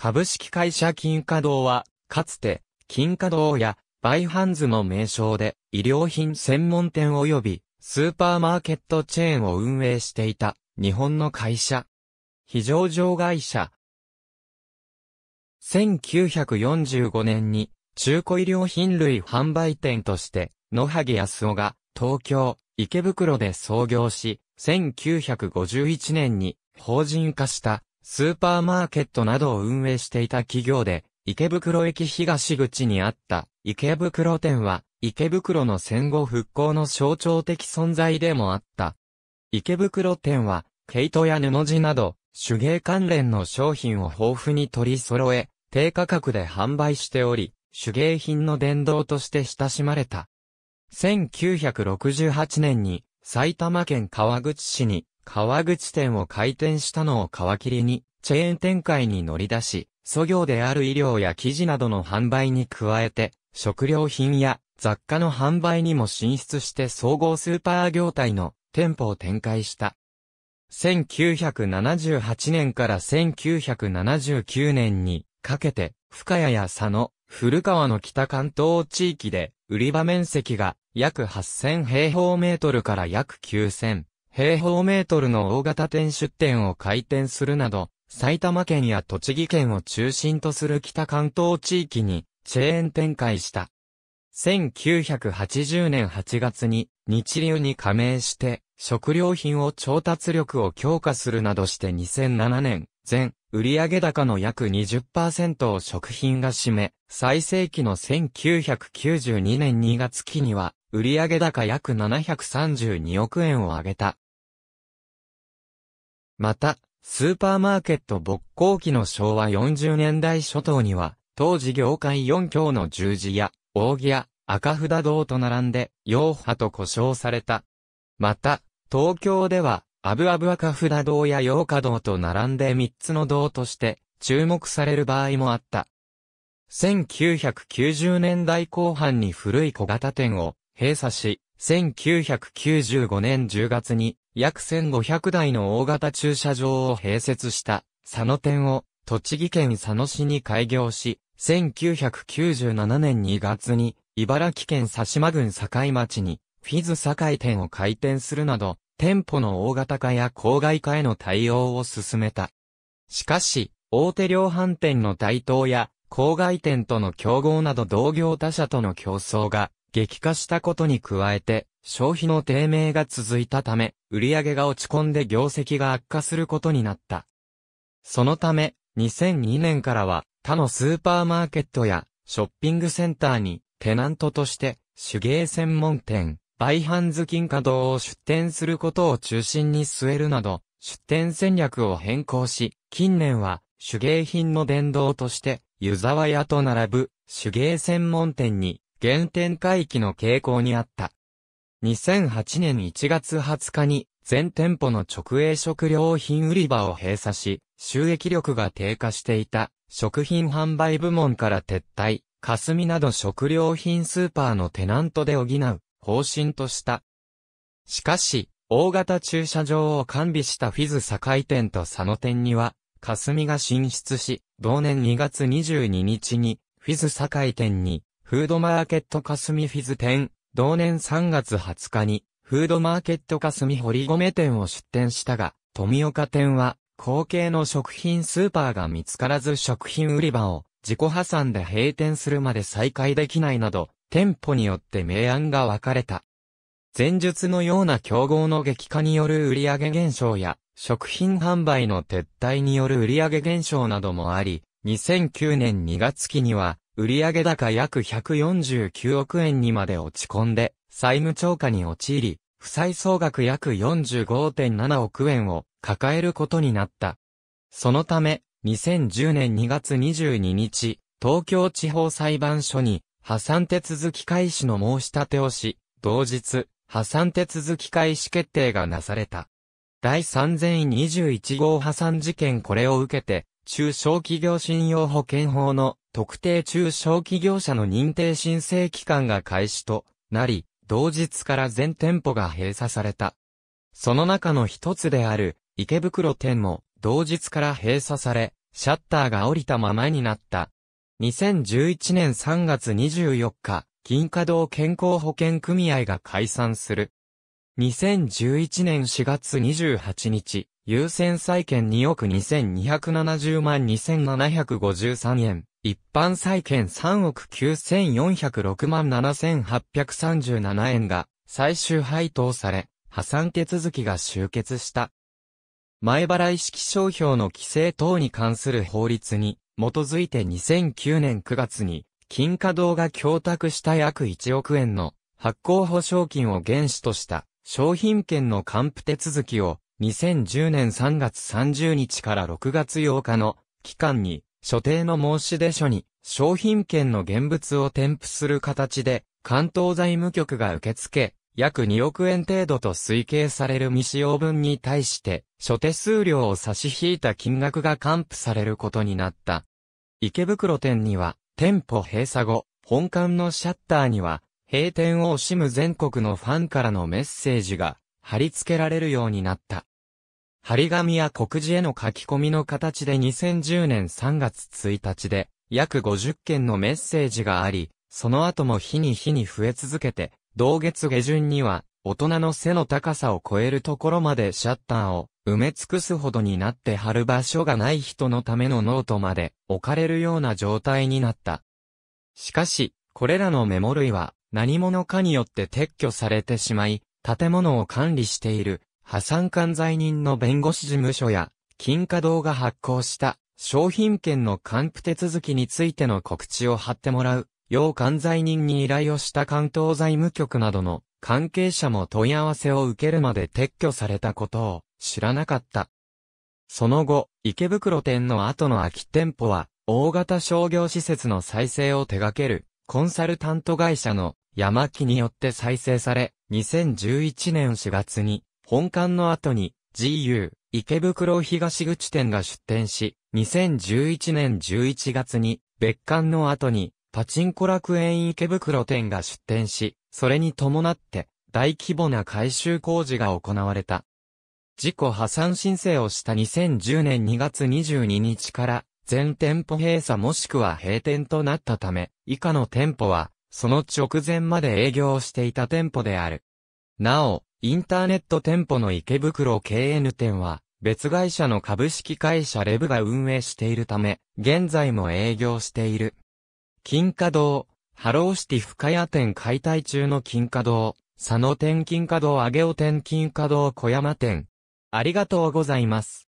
株式会社金華堂は、かつて、金華堂や、バイハンズの名称で、医療品専門店及び、スーパーマーケットチェーンを運営していた、日本の会社。非常上会社。1945年に、中古医療品類販売店として、野萩康夫が、東京、池袋で創業し、1951年に、法人化した、スーパーマーケットなどを運営していた企業で、池袋駅東口にあった池袋店は、池袋の戦後復興の象徴的存在でもあった。池袋店は、毛糸や布地など、手芸関連の商品を豊富に取り揃え、低価格で販売しており、手芸品の殿堂として親しまれた。1968年に埼玉県川口市に川口店を開店したのを皮切りに、チェーン展開に乗り出し、素業である医療や生地などの販売に加えて、食料品や雑貨の販売にも進出して総合スーパー業態の店舗を展開した。1978年から1979年にかけて、深谷や佐野、古川の北関東地域で、売り場面積が約8000平方メートルから約9000平方メートルの大型店出店を開店するなど、埼玉県や栃木県を中心とする北関東地域にチェーン展開した。1980年8月に日流に加盟して食料品を調達力を強化するなどして2007年前売上高の約20%を食品が占め、最盛期の1992年2月期には売上高約732億円を上げた。また、スーパーマーケット勃興期の昭和40年代初頭には、当時業界4強の十字や、扇や、赤札堂と並んで、洋派と呼称された。また、東京では、アブアブ赤札堂や洋華堂と並んで3つの堂として、注目される場合もあった。1990年代後半に古い小型店を閉鎖し、1995年10月に約1500台の大型駐車場を併設した佐野店を栃木県佐野市に開業し、1997年2月に茨城県佐島郡境町にフィズ境店を開店するなど、店舗の大型化や郊外化への対応を進めた。しかし、大手量販店の台頭や、郊外店との競合など同業他社との競争が激化したことに加えて、消費の低迷が続いたため、売上が落ち込んで業績が悪化することになった。そのため、2002年からは、他のスーパーマーケットや、ショッピングセンターに、テナントとして、手芸専門店、売ンズ金稼働を出店することを中心に据えるなど、出店戦略を変更し、近年は、手芸品の殿堂として、湯沢屋と並ぶ手芸専門店に原点回帰の傾向にあった。2008年1月20日に全店舗の直営食料品売り場を閉鎖し、収益力が低下していた食品販売部門から撤退、霞など食料品スーパーのテナントで補う方針とした。しかし、大型駐車場を完備したフィズ堺店と佐野店には、霞が進出し、同年2月22日に、フィズ堺店にフードマーケット霞フィズ店、同年3月20日に、フードマーケット霞堀米店を出店したが、富岡店は、後継の食品スーパーが見つからず食品売り場を自己破産で閉店するまで再開できないなど、店舗によって明暗が分かれた。前述のような競合の激化による売上減少や、食品販売の撤退による売上減少などもあり、2009年2月期には、売上高約149億円にまで落ち込んで、債務超過に陥り、負債総額約45.7億円を抱えることになった。そのため、2010年2月22日、東京地方裁判所に破産手続き開始の申し立てをし、同日、破産手続き開始決定がなされた。第3021号破産事件これを受けて、中小企業信用保険法の特定中小企業者の認定申請期間が開始となり、同日から全店舗が閉鎖された。その中の一つである池袋店も同日から閉鎖され、シャッターが降りたままになった。2011年3月24日、銀華堂健康保険組合が解散する。2011年4月28日、優先債券2億2270万2753円、一般債券3億9406万7837円が最終配当され、破産手続きが終結した。前払い式商標の規制等に関する法律に基づいて2009年9月に金華堂が供託した約1億円の発行保証金を原資とした商品券の還付手続きを2010年3月30日から6月8日の期間に、所定の申出書に、商品券の現物を添付する形で、関東財務局が受付、約2億円程度と推計される未使用分に対して、諸手数料を差し引いた金額が還付されることになった。池袋店には、店舗閉鎖後、本館のシャッターには、閉店を惜しむ全国のファンからのメッセージが貼り付けられるようになった。張り紙や告示への書き込みの形で2010年3月1日で、約50件のメッセージがあり、その後も日に日に増え続けて、同月下旬には、大人の背の高さを超えるところまでシャッターを埋め尽くすほどになって貼る場所がない人のためのノートまで置かれるような状態になった。しかし、これらのメモ類は何者かによって撤去されてしまい、建物を管理している破産管罪人の弁護士事務所や、金華堂が発行した商品券の還付手続きについての告知を貼ってもらう、要管罪人に依頼をした関東財務局などの関係者も問い合わせを受けるまで撤去されたことを知らなかった。その後、池袋店の後の空き店舗は、大型商業施設の再生を手掛ける、コンサルタント会社の山木によって再生され、2011年4月に本館の後に GU 池袋東口店が出店し、2011年11月に別館の後にパチンコ楽園池袋店が出店し、それに伴って大規模な改修工事が行われた。自己破産申請をした2010年2月22日から全店舗閉鎖もしくは閉店となったため、以下の店舗は、その直前まで営業していた店舗である。なお、インターネット店舗の池袋 KN 店は、別会社の株式会社レブが運営しているため、現在も営業している。金華堂、ハローシティ深谷店解体中の金華堂、佐野店金華堂上尾店金華堂小山店。ありがとうございます。